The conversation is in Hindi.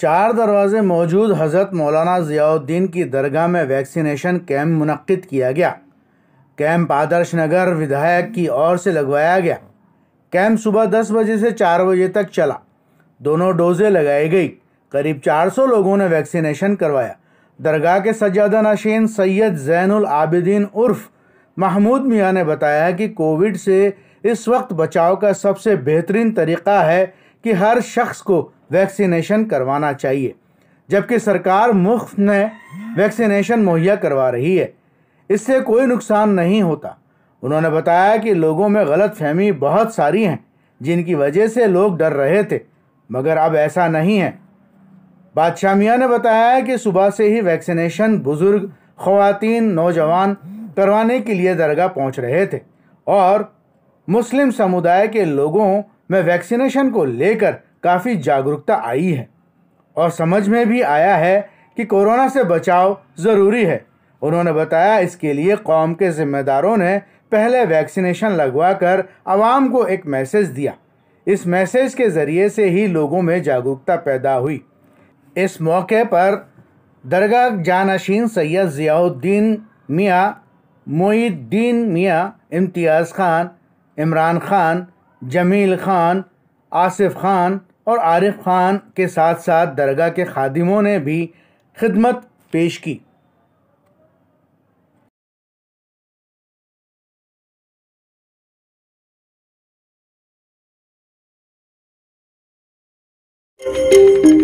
चार दरवाजे मौजूद हज़रत मौलाना ज़ियाउद्दीन की दरगाह में वैक्सीनेशन कैंप मुनद किया गया कैंप आदर्श नगर विधायक की ओर से लगवाया गया कैंप सुबह दस बजे से चार बजे तक चला दोनों डोजें लगाई गई करीब 400 लोगों ने वैक्सीनेशन करवाया दरगाह के सज्जादा नशीन सैयद जैनुल आबिदीन उर्फ महमूद मियाँ ने बताया कि कोविड से इस वक्त बचाव का सबसे बेहतरीन तरीका है कि हर शख्स को वैक्सीनेशन करवाना चाहिए जबकि सरकार मुफ्त में वैक्सीनेशन मुहैया करवा रही है इससे कोई नुकसान नहीं होता उन्होंने बताया कि लोगों में गलत फहमी बहुत सारी हैं जिनकी वजह से लोग डर रहे थे मगर अब ऐसा नहीं है बादशाह मियाँ ने बताया कि सुबह से ही वैक्सीनेशन बुज़ुर्ग खुवान नौजवान करवाने के लिए दरगाह पहुँच रहे थे और मुस्लिम समुदाय के लोगों में वैक्सीनेशन को लेकर काफ़ी जागरूकता आई है और समझ में भी आया है कि कोरोना से बचाव ज़रूरी है उन्होंने बताया इसके लिए कौम के जिम्मेदारों ने पहले वैक्सीनेशन लगवा कर आवाम को एक मैसेज दिया इस मैसेज के ज़रिए से ही लोगों में जागरूकता पैदा हुई इस मौके पर दरगाह जानशीन सैयद ज़ियाउद्दीन मियाँ मोईद्दीन मियाँ इम्तियाज़ खान इमरान खान जमील खान आसिफ खान और आरिफ खान के साथ साथ दरगाह के खादिमों ने भी खिदमत पेश की thank you